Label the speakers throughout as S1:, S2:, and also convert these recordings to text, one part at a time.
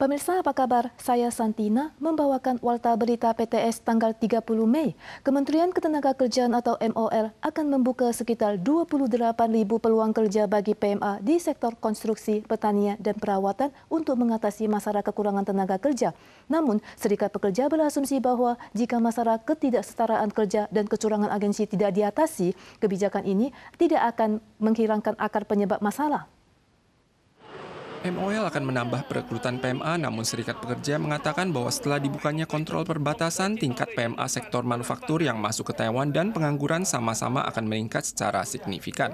S1: Pemirsa apa kabar? Saya Santina membawakan Warta Berita PTS tanggal 30 Mei. Kementerian Ketenagakerjaan atau MOL akan membuka sekitar 28.000 peluang kerja bagi PMA di sektor konstruksi, pertanian, dan perawatan untuk mengatasi masalah kekurangan tenaga kerja. Namun, Serikat Pekerja berasumsi bahwa jika masalah ketidaksetaraan kerja dan kecurangan agensi tidak diatasi, kebijakan ini tidak akan menghilangkan akar penyebab masalah. MOL
S2: akan menambah perekrutan PMA, namun Serikat Pekerja mengatakan bahwa setelah dibukanya kontrol perbatasan, tingkat PMA sektor manufaktur yang masuk ke Taiwan dan pengangguran sama-sama akan meningkat secara signifikan.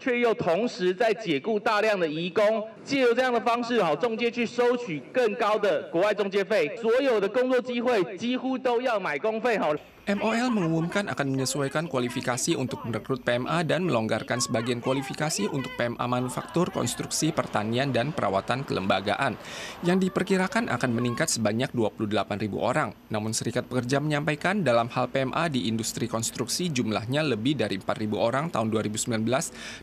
S2: 却又同时在解雇大量的移工，借由这样的方式，好中介去收取更高的国外中介费，所有的工作机会几乎都要买工费好。MOL mengumumkan akan menyesuaikan kualifikasi untuk merekrut PMA dan melonggarkan sebagian kualifikasi untuk PMA manufaktur, konstruksi, pertanian, dan perawatan kelembagaan, yang diperkirakan akan meningkat sebanyak 28 ribu orang. Namun Serikat Pekerja menyampaikan dalam hal PMA di industri konstruksi jumlahnya lebih dari 4 ribu orang tahun 2019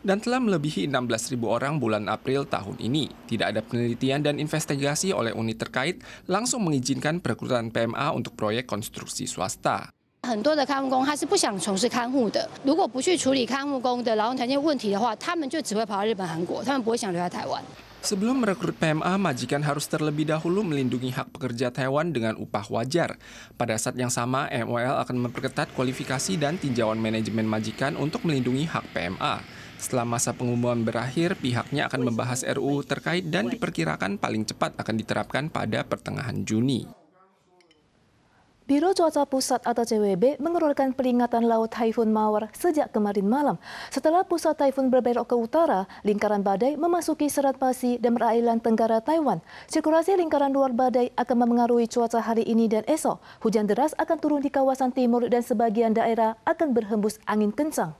S2: dan telah melebihi 16.000 orang bulan April tahun ini. Tidak ada penelitian dan investigasi oleh unit terkait langsung mengizinkan perekrutan PMA untuk proyek konstruksi swasta. Sebelum merekrut PMA, majikan harus terlebih dahulu melindungi hak pekerja Taiwan dengan upah wajar. Pada saat yang sama, MOL akan memperketat kualifikasi dan tinjauan manajemen majikan untuk melindungi hak PMA. Setelah masa pengumuman berakhir, pihaknya akan membahas RUU terkait dan diperkirakan paling cepat akan diterapkan pada pertengahan Juni.
S1: Biro Cuaca Pusat atau CWB mengeluarkan peringatan laut typhoon Mawar sejak kemarin malam. Setelah pusat typhoon berbelok ke utara, lingkaran badai memasuki Serat Pasi dan perairan Tenggara Taiwan. Sirkulasi lingkaran luar badai akan memengaruhi cuaca hari ini dan esok. Hujan deras akan turun di kawasan timur dan sebagian daerah akan berhembus angin kencang.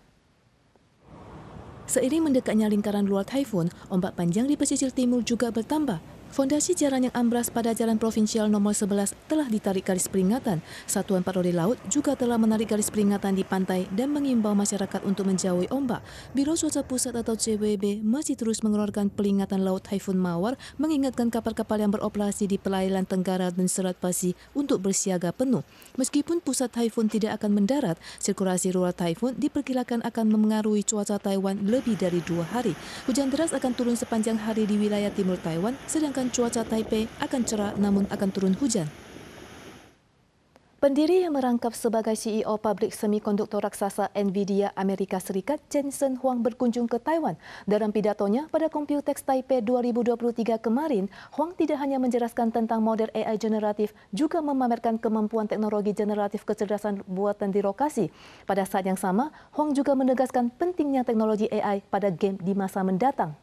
S1: Seiring mendekatnya lingkaran luar taifun, ombak panjang di pesisir timur juga bertambah Fondasi jalan yang ambras pada Jalan Provinsial Nomor 11 telah ditarik garis peringatan. Satuan Patroli Laut juga telah menarik garis peringatan di pantai dan mengimbau masyarakat untuk menjauhi ombak. Biro Cuaca Pusat atau CWB masih terus mengeluarkan peringatan laut Typhoon Mawar mengingatkan kapal-kapal yang beroperasi di perairan Tenggara dan Selat Pasi untuk bersiaga penuh. Meskipun pusat Typhoon tidak akan mendarat, sirkulasi ruas Typhoon diperkirakan akan memengaruhi cuaca Taiwan lebih dari dua hari. Hujan deras akan turun sepanjang hari di wilayah timur Taiwan, sedangkan cuaca Taipei akan cerah namun akan turun hujan. Pendiri yang merangkap sebagai CEO pabrik semikonduktor raksasa Nvidia Amerika Serikat, Jensen Huang berkunjung ke Taiwan. Dalam pidatonya pada Computex Taipei 2023 kemarin, Huang tidak hanya menjelaskan tentang model AI generatif, juga memamerkan kemampuan teknologi generatif kecerdasan buatan di lokasi. Pada saat yang sama, Huang juga menegaskan pentingnya teknologi AI pada game di masa mendatang.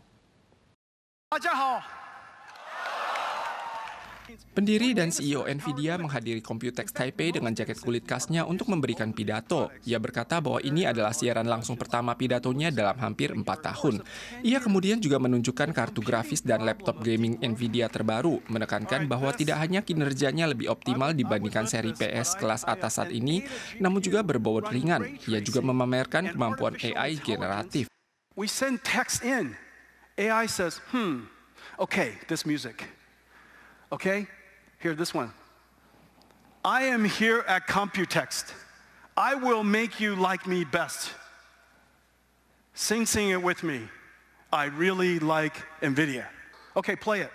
S2: Pendiri dan CEO NVIDIA menghadiri Computex Taipei dengan jaket kulit khasnya untuk memberikan pidato. Ia berkata bahwa ini adalah siaran langsung pertama pidatonya dalam hampir empat tahun. Ia kemudian juga menunjukkan kartu grafis dan laptop gaming NVIDIA terbaru, menekankan bahwa tidak hanya kinerjanya lebih optimal dibandingkan seri PS kelas atas saat ini, namun juga berbobot ringan. Ia juga memamerkan kemampuan AI generatif. We send text in. AI says,
S1: hmm, okay, this music. Okay? Here, this one. I am here at Computext. I will make you like me best. Sing, sing it with me. I really like NVIDIA. Okay, play it.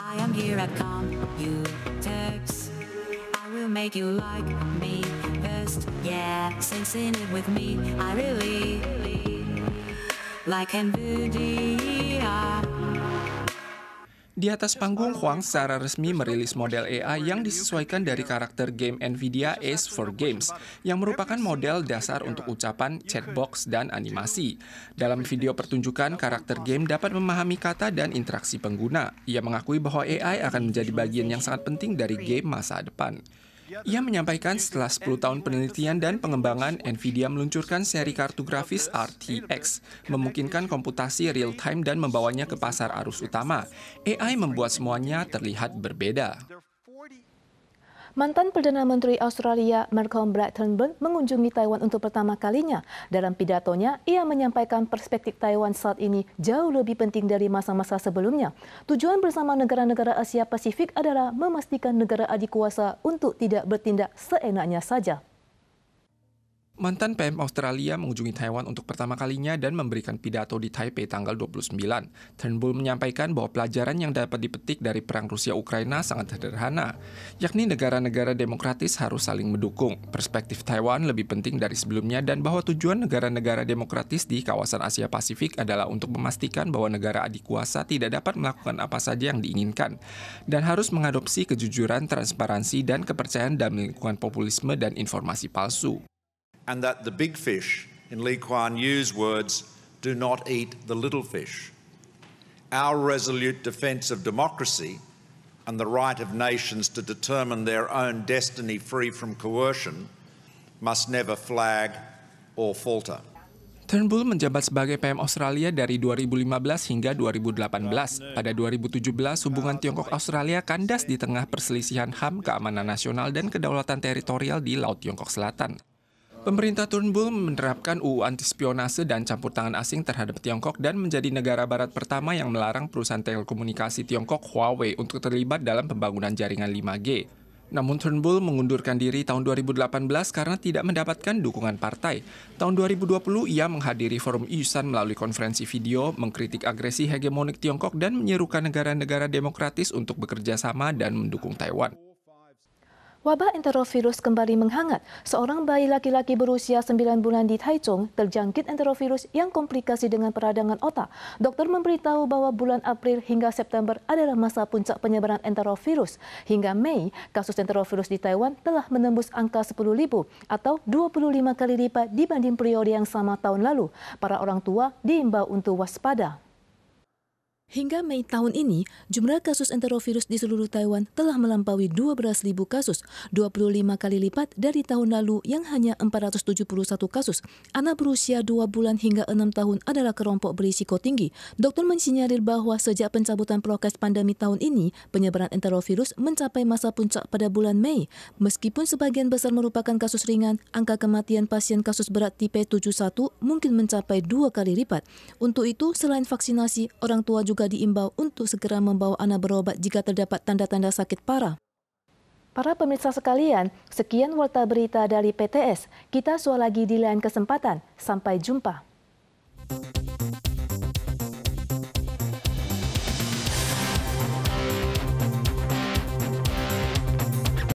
S1: I am here at Computext. I will make you like me best. Yeah, sing, sing it with me. I really, really like NVIDIA.
S2: Di atas panggung, Huang secara resmi merilis model AI yang disesuaikan dari karakter game NVIDIA Ace for Games, yang merupakan model dasar untuk ucapan, chatbox, dan animasi. Dalam video pertunjukan, karakter game dapat memahami kata dan interaksi pengguna. Ia mengakui bahwa AI akan menjadi bagian yang sangat penting dari game masa depan. Ia menyampaikan setelah 10 tahun penelitian dan pengembangan, NVIDIA meluncurkan seri kartu grafis RTX, memungkinkan komputasi real-time dan membawanya ke pasar arus utama. AI membuat semuanya terlihat berbeda.
S1: Mantan Perdana Menteri Australia Malcolm Brad mengunjungi Taiwan untuk pertama kalinya. Dalam pidatonya, ia menyampaikan perspektif Taiwan saat ini jauh lebih penting dari masa-masa sebelumnya. Tujuan bersama negara-negara Asia Pasifik adalah memastikan negara adik kuasa untuk tidak bertindak seenaknya saja.
S2: Mantan PM Australia mengunjungi Taiwan untuk pertama kalinya dan memberikan pidato di Taipei tanggal 29. Turnbull menyampaikan bahwa pelajaran yang dapat dipetik dari perang Rusia-Ukraina sangat sederhana, yakni negara-negara demokratis harus saling mendukung. Perspektif Taiwan lebih penting dari sebelumnya dan bahwa tujuan negara-negara demokratis di kawasan Asia Pasifik adalah untuk memastikan bahwa negara adik kuasa tidak dapat melakukan apa saja yang diinginkan dan harus mengadopsi kejujuran, transparansi, dan kepercayaan dalam lingkungan populisme dan informasi palsu and that the big fish, in Lee Kuan Yew's words, do not eat the little fish. Our resolute defence of democracy and the right of nations to determine their own destiny free from coercion must never flag or falter. Turnbull menjabat sebagai PM Australia dari 2015 hingga 2018. Pada 2017, hubungan Tiongkok-Australia kandas di tengah perselisihan HAM, keamanan nasional, dan kedaulatan teritorial di Laut Tiongkok Selatan. Pemerintah Turnbull menerapkan UU antispionase dan campur tangan asing terhadap Tiongkok dan menjadi negara barat pertama yang melarang perusahaan telekomunikasi Tiongkok Huawei untuk terlibat dalam pembangunan jaringan 5G. Namun Turnbull mengundurkan diri tahun 2018 karena tidak mendapatkan dukungan partai. Tahun 2020 ia menghadiri forum Yusan melalui konferensi video, mengkritik agresi hegemonik Tiongkok dan menyerukan negara-negara demokratis untuk bekerja sama dan mendukung Taiwan.
S1: Wabah enterovirus kembali menghangat. Seorang bayi laki-laki berusia 9 bulan di Taichung terjangkit enterovirus yang komplikasi dengan peradangan otak. Dokter memberitahu bahwa bulan April hingga September adalah masa puncak penyebaran enterovirus. Hingga Mei, kasus enterovirus di Taiwan telah menembus angka 10.000 atau 25 kali lipat dibanding periode yang sama tahun lalu. Para orang tua diimbau untuk waspada. Hingga Mei tahun ini, jumlah kasus enterovirus di seluruh Taiwan telah melampaui 12.000 kasus, 25 kali lipat dari tahun lalu yang hanya 471 kasus. Anak berusia 2 bulan hingga 6 tahun adalah kelompok berisiko tinggi. Dokter mensinyalir bahwa sejak pencabutan prokes pandemi tahun ini, penyebaran enterovirus mencapai masa puncak pada bulan Mei. Meskipun sebagian besar merupakan kasus ringan, angka kematian pasien kasus berat tipe 71 mungkin mencapai dua kali lipat. Untuk itu, selain vaksinasi, orang tua juga juga diimbau untuk segera membawa anak berobat jika terdapat tanda-tanda sakit parah. Para pemirsa sekalian, sekian warta berita dari PTS. Kita sual lagi di lain kesempatan. Sampai jumpa.